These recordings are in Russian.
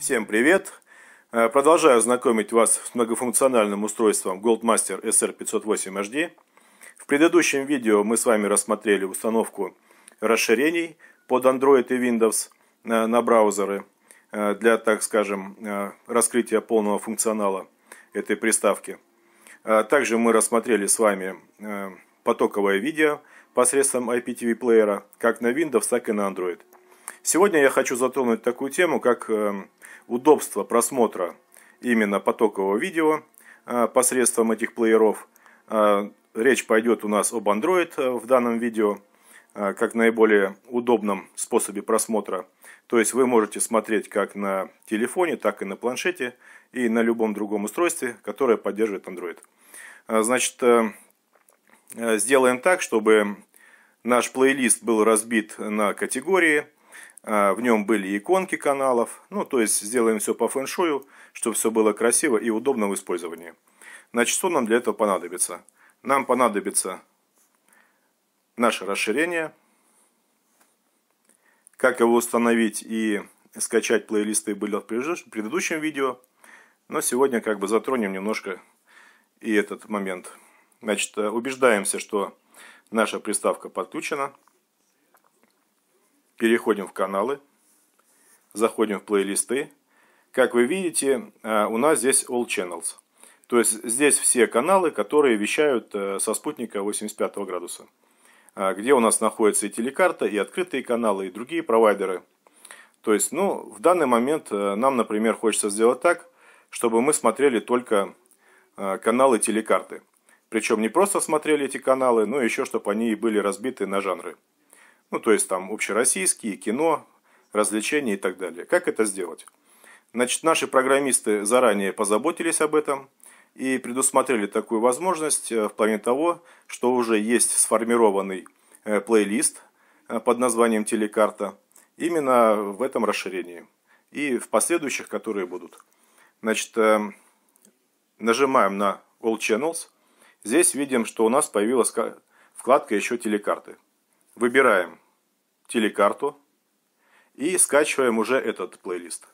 Всем привет! Э, продолжаю знакомить вас с многофункциональным устройством Goldmaster SR508 HD. В предыдущем видео мы с вами рассмотрели установку расширений под Android и Windows э, на браузеры э, для, так скажем, раскрытия полного функционала этой приставки. Также мы рассмотрели с вами потоковое видео посредством IPTV плеера как на Windows, так и на Android. Сегодня я хочу затронуть такую тему, как э, удобство просмотра именно потокового видео э, посредством этих плееров. Э, речь пойдет у нас об Android в данном видео, как наиболее удобном способе просмотра. То есть вы можете смотреть как на телефоне, так и на планшете и на любом другом устройстве, которое поддерживает Android. Значит, сделаем так, чтобы наш плейлист был разбит на категории – а, в нем были иконки каналов, ну то есть сделаем все по фэншую, чтобы все было красиво и удобно в использовании. Значит, что нам для этого понадобится? Нам понадобится наше расширение, как его установить и скачать плейлисты были в предыдущем видео, но сегодня как бы затронем немножко и этот момент. Значит, э, убеждаемся, что наша приставка подключена. Переходим в каналы, заходим в плейлисты. Как вы видите, э, у нас здесь All Channels. То есть здесь все каналы, которые вещают э, со спутника 85 градуса, э, где у нас находится и телекарта, и открытые каналы, и другие провайдеры. То есть, ну, в данный момент нам, например, хочется сделать так, чтобы мы смотрели только каналы телекарты. Причем не просто смотрели эти каналы, но еще чтобы они были разбиты на жанры. Ну, то есть там общероссийские, кино, развлечения и так далее. Как это сделать? Значит, наши программисты заранее позаботились об этом и предусмотрели такую возможность э, в плане того, что уже есть сформированный э, плейлист э, под названием «Телекарта» именно в этом расширении и в последующих, которые будут. Значит, нажимаем на All Channels. Здесь видим, что у нас появилась вкладка еще «Телекарты». Выбираем телекарту и скачиваем уже этот плейлист.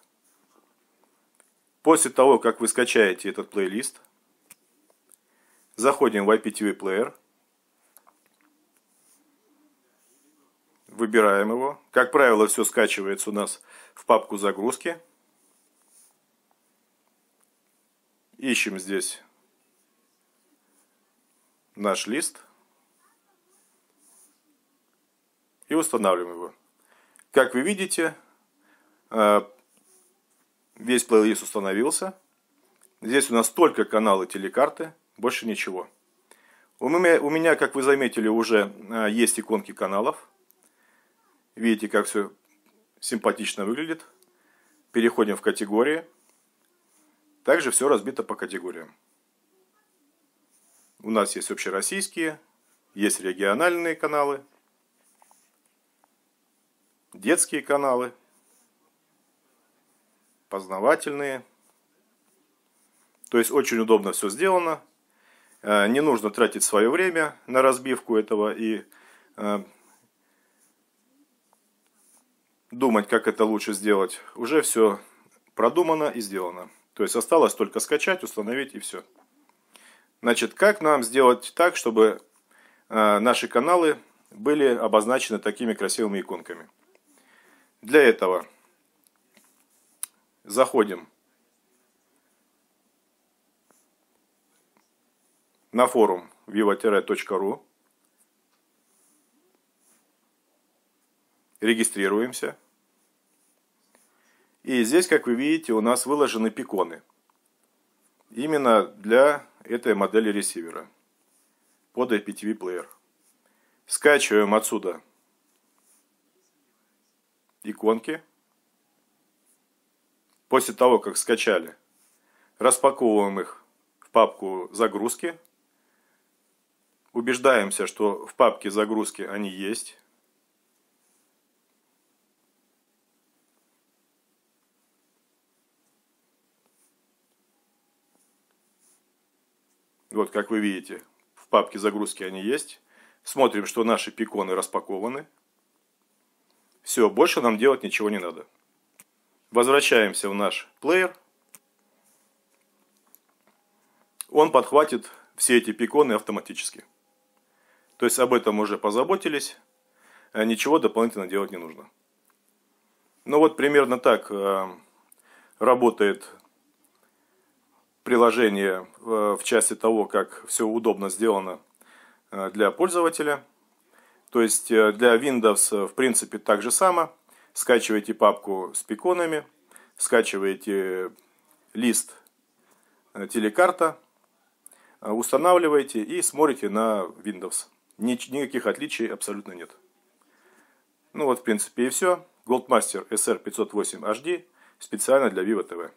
После того, как вы скачаете этот плейлист, заходим в IPTV Player, выбираем его. Как правило, все скачивается у нас в папку загрузки. Ищем здесь наш лист. и устанавливаем его. Как вы видите, э, весь плейлист установился. Здесь у нас только каналы телекарты, больше ничего. У меня, у меня, как вы заметили, уже э, есть иконки каналов. Видите, как все симпатично выглядит. Переходим в категории. Также все разбито по категориям. У нас есть общероссийские, есть региональные каналы – детские каналы, познавательные. То есть очень удобно все сделано. Э, не нужно тратить свое время на разбивку этого и э, думать, как это лучше сделать. Уже все продумано и сделано. То есть осталось только скачать, установить и все. Значит, как нам сделать так, чтобы э, наши каналы были обозначены такими красивыми иконками? Для этого заходим на форум viva-ru, регистрируемся. И здесь, как вы видите, у нас выложены пиконы. Именно для этой модели ресивера под IPTV плеер. Скачиваем отсюда иконки. После того, как скачали, распаковываем их в папку загрузки. Убеждаемся, что в папке загрузки они есть. Вот, как вы видите, в папке загрузки они есть. Смотрим, что наши пиконы распакованы. Все, больше нам делать ничего не надо. Возвращаемся в наш плеер. Он подхватит все эти пиконы автоматически. То есть об этом уже позаботились, а ничего дополнительно делать не нужно. Ну вот примерно так э, работает приложение э, в части того, как все удобно сделано э, для пользователя – то есть э, для Windows э, в принципе так же само. Скачиваете папку с пиконами, скачиваете лист э, телекарта, устанавливаете и смотрите на Windows. Никаких отличий абсолютно нет. Ну вот в принципе и все. Goldmaster SR508 HD специально для Viva TV.